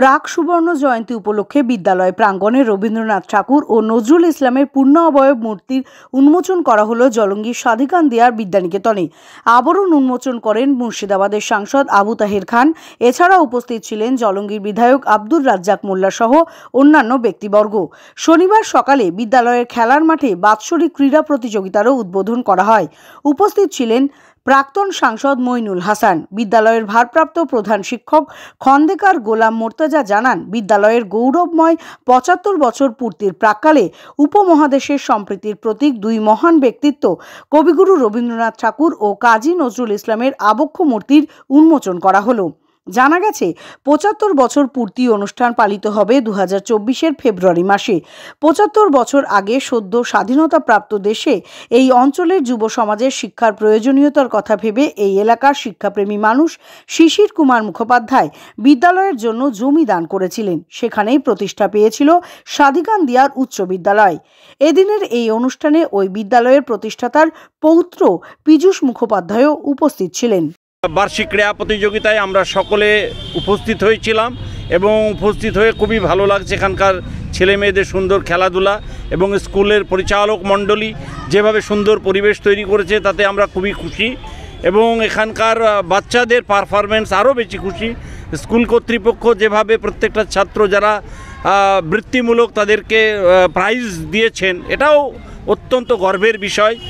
প্রাক সুবর্ণ জয়ন্তী উপলক্ষে বিদ্যালয় প্রাঙ্গণে রবীন্দ্রনাথ ঠাকুর ও নজরুল ইসলামের পূর্ণ অবয়ব মূর্তির উন্মোচন করা হলো জলঙ্গির সাধিকান দেয়ার বিদ্যানিকেতনে আবরণ উন্মোচন করেন মুর্শিদাবাদের সাংসদ আবু তাহের খান এছাড়া উপস্থিত ছিলেন জলঙ্গির বিধায়ক আব্দুর রাজ্জাক মোল্লা সহ অন্যান্য ব্যক্তিবর্গ শনিবার সকালে বিদ্যালয়ের খেলার মাঠে বাৎসরিক ক্রীড়া প্রতিযোগিতারও উদ্বোধন করা হয় উপস্থিত ছিলেন প্রাক্তন সাংসদ মইনুল হাসান বিদ্যালয়ের ভারপ্রাপ্ত প্রধান শিক্ষক খন্দেকার গোলাম মোর্তাজা জানান বিদ্যালয়ের গৌরবময় পঁচাত্তর বছর পূর্তির প্রাককালে উপমহাদেশের সম্প্রীতির প্রতীক দুই মহান ব্যক্তিত্ব কবিগুরু রবীন্দ্রনাথ ঠাকুর ও কাজী নজরুল ইসলামের আবক্ষ মূর্তির উন্মোচন করা হলো জানা গেছে পঁচাত্তর বছর পূর্তি অনুষ্ঠান পালিত হবে দু হাজার ফেব্রুয়ারি মাসে পঁচাত্তর বছর আগে সদ্য স্বাধীনতাপ্রাপ্ত দেশে এই অঞ্চলের যুব সমাজের শিক্ষার প্রয়োজনীয়তার কথা ভেবে এই এলাকার শিক্ষাপ্রেমী মানুষ শিশির কুমার মুখোপাধ্যায় বিদ্যালয়ের জন্য জমি দান করেছিলেন সেখানেই প্রতিষ্ঠা পেয়েছিল সাদিকান দিয়ার উচ্চ বিদ্যালয় এদিনের এই অনুষ্ঠানে ওই বিদ্যালয়ের প্রতিষ্ঠাতার পৌত্র পীযূষ মুখোপাধ্যায়ও উপস্থিত ছিলেন বার্ষিক ক্রীড়া প্রতিযোগিতায় আমরা সকলে উপস্থিত হয়েছিলাম এবং উপস্থিত হয়ে খুবই ভালো লাগছে এখানকার ছেলে মেয়েদের সুন্দর খেলাধুলা এবং স্কুলের পরিচালক মণ্ডলী যেভাবে সুন্দর পরিবেশ তৈরি করেছে তাতে আমরা খুবই খুশি এবং এখানকার বাচ্চাদের পারফরমেন্স আরও বেশি খুশি স্কুল কর্তৃপক্ষ যেভাবে প্রত্যেকটা ছাত্র যারা বৃত্তিমূলক তাদেরকে প্রাইজ দিয়েছেন এটাও অত্যন্ত গর্বের বিষয়